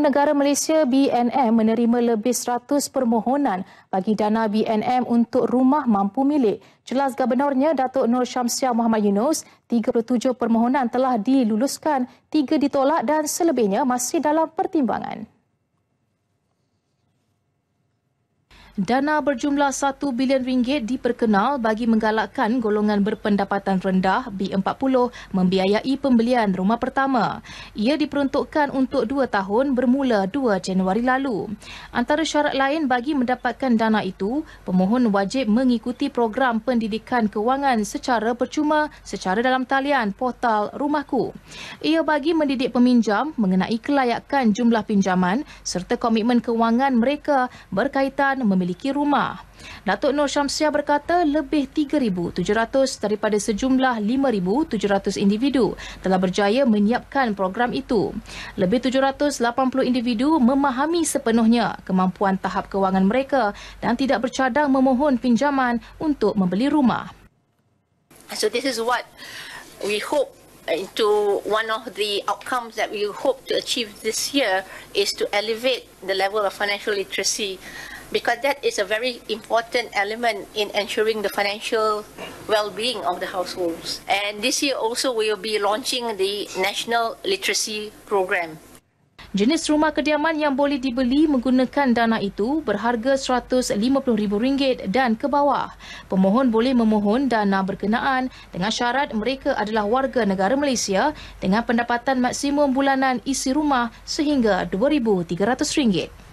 Negara Malaysia BNM menerima lebih 100 permohonan bagi dana BNM untuk rumah mampu milik. Jelas gubernurnya Datuk Nur Syamsiah Muhammad Yunus, 37 permohonan telah diluluskan, 3 ditolak dan selebihnya masih dalam pertimbangan. Dana berjumlah 1 bilion ringgit diperkenal bagi menggalakkan golongan berpendapatan rendah B40 membiayai pembelian rumah pertama. Ia diperuntukkan untuk 2 tahun bermula 2 Januari lalu. Antara syarat lain bagi mendapatkan dana itu, pemohon wajib mengikuti program pendidikan kewangan secara percuma secara dalam talian portal Rumahku. Ia bagi mendidik peminjam mengenai kelayakan jumlah pinjaman serta komitmen kewangan mereka berkaitan memiliki memiliki rumah. Datuk Nur Syamsiah berkata lebih 3,700 daripada sejumlah 5,700 individu telah berjaya menyiapkan program itu. Lebih 780 individu memahami sepenuhnya kemampuan tahap kewangan mereka dan tidak bercadang memohon pinjaman untuk membeli rumah. So this is what we hope into one of the outcomes that we hope to achieve this year is to elevate the level of financial literacy uh, because that is a very important element in ensuring the financial well-being of the households. And this year also we will be launching the National Literacy Program. Jenis rumah kediaman yang boleh dibeli menggunakan dana itu berharga RM150,000 dan ke bawah. Pemohon boleh memohon dana berkenaan dengan syarat mereka adalah warga negara Malaysia dengan pendapatan maksimum bulanan isi rumah sehingga RM2,300.